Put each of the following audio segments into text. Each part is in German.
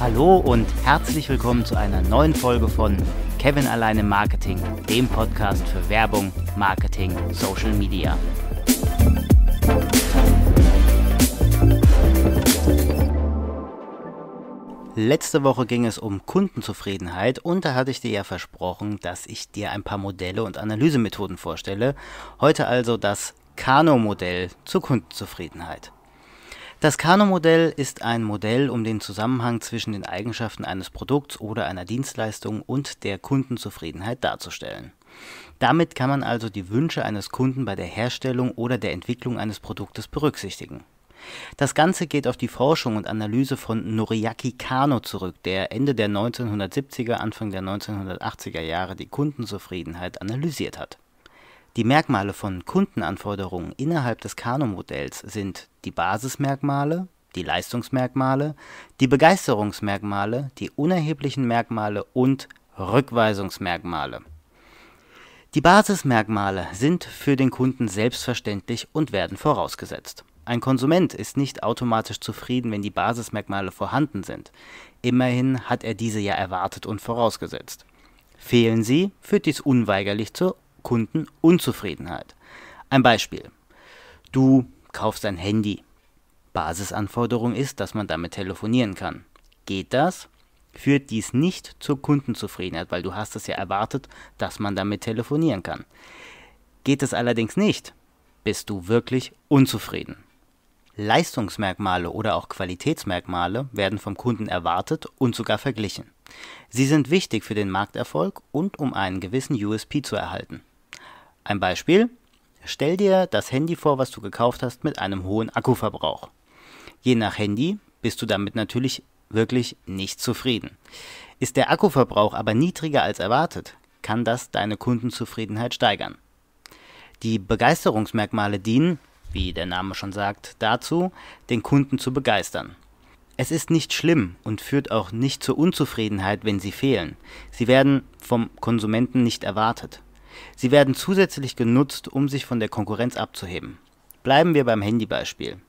Hallo und herzlich willkommen zu einer neuen Folge von Kevin alleine Marketing, dem Podcast für Werbung, Marketing, Social Media. Letzte Woche ging es um Kundenzufriedenheit und da hatte ich dir ja versprochen, dass ich dir ein paar Modelle und Analysemethoden vorstelle. Heute also das Kano-Modell zur Kundenzufriedenheit. Das Kano-Modell ist ein Modell, um den Zusammenhang zwischen den Eigenschaften eines Produkts oder einer Dienstleistung und der Kundenzufriedenheit darzustellen. Damit kann man also die Wünsche eines Kunden bei der Herstellung oder der Entwicklung eines Produktes berücksichtigen. Das Ganze geht auf die Forschung und Analyse von Noriaki Kano zurück, der Ende der 1970er, Anfang der 1980er Jahre die Kundenzufriedenheit analysiert hat. Die Merkmale von Kundenanforderungen innerhalb des Kano-Modells sind die Basismerkmale, die Leistungsmerkmale, die Begeisterungsmerkmale, die unerheblichen Merkmale und Rückweisungsmerkmale. Die Basismerkmale sind für den Kunden selbstverständlich und werden vorausgesetzt. Ein Konsument ist nicht automatisch zufrieden, wenn die Basismerkmale vorhanden sind. Immerhin hat er diese ja erwartet und vorausgesetzt. Fehlen sie, führt dies unweigerlich zur Kundenunzufriedenheit. Ein Beispiel. Du kaufst ein Handy. Basisanforderung ist, dass man damit telefonieren kann. Geht das? Führt dies nicht zur Kundenzufriedenheit, weil du hast es ja erwartet, dass man damit telefonieren kann. Geht es allerdings nicht, bist du wirklich unzufrieden. Leistungsmerkmale oder auch Qualitätsmerkmale werden vom Kunden erwartet und sogar verglichen. Sie sind wichtig für den Markterfolg und um einen gewissen USP zu erhalten. Ein Beispiel. Stell dir das Handy vor, was du gekauft hast mit einem hohen Akkuverbrauch. Je nach Handy bist du damit natürlich wirklich nicht zufrieden. Ist der Akkuverbrauch aber niedriger als erwartet, kann das deine Kundenzufriedenheit steigern. Die Begeisterungsmerkmale dienen, wie der Name schon sagt, dazu, den Kunden zu begeistern. Es ist nicht schlimm und führt auch nicht zur Unzufriedenheit, wenn sie fehlen. Sie werden vom Konsumenten nicht erwartet. Sie werden zusätzlich genutzt, um sich von der Konkurrenz abzuheben. Bleiben wir beim Handybeispiel.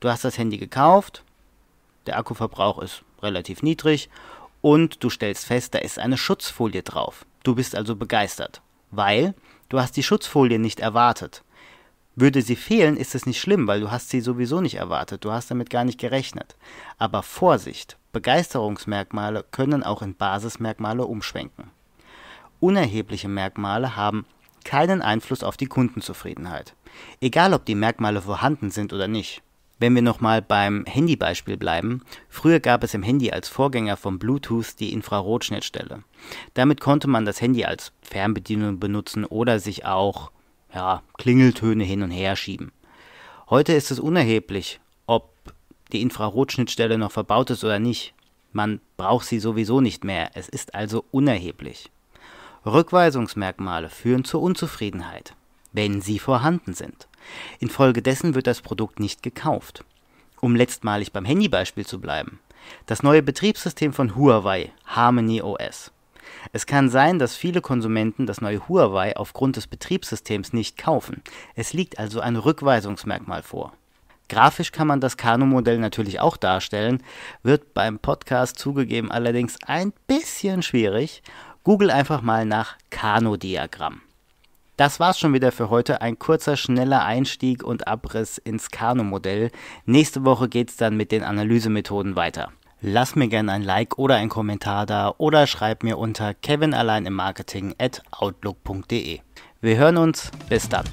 Du hast das Handy gekauft, der Akkuverbrauch ist relativ niedrig und du stellst fest, da ist eine Schutzfolie drauf. Du bist also begeistert, weil du hast die Schutzfolie nicht erwartet. Würde sie fehlen, ist es nicht schlimm, weil du hast sie sowieso nicht erwartet, du hast damit gar nicht gerechnet. Aber Vorsicht, Begeisterungsmerkmale können auch in Basismerkmale umschwenken unerhebliche Merkmale haben keinen Einfluss auf die Kundenzufriedenheit. Egal ob die Merkmale vorhanden sind oder nicht. Wenn wir nochmal beim Handybeispiel bleiben, früher gab es im Handy als Vorgänger von Bluetooth die Infrarotschnittstelle. Damit konnte man das Handy als Fernbedienung benutzen oder sich auch ja, Klingeltöne hin und her schieben. Heute ist es unerheblich, ob die Infrarotschnittstelle noch verbaut ist oder nicht. Man braucht sie sowieso nicht mehr. Es ist also unerheblich. Rückweisungsmerkmale führen zur Unzufriedenheit, wenn sie vorhanden sind. Infolgedessen wird das Produkt nicht gekauft. Um letztmalig beim Handybeispiel zu bleiben. Das neue Betriebssystem von Huawei, Harmony OS. Es kann sein, dass viele Konsumenten das neue Huawei aufgrund des Betriebssystems nicht kaufen. Es liegt also ein Rückweisungsmerkmal vor. Grafisch kann man das Kanu-Modell natürlich auch darstellen, wird beim Podcast zugegeben allerdings ein bisschen schwierig Google einfach mal nach Kano-Diagramm. Das war's schon wieder für heute. Ein kurzer, schneller Einstieg und Abriss ins Kano-Modell. Nächste Woche geht's dann mit den Analysemethoden weiter. Lass mir gerne ein Like oder einen Kommentar da oder schreib mir unter kevinallein im Marketing at outlook.de. Wir hören uns. Bis dann.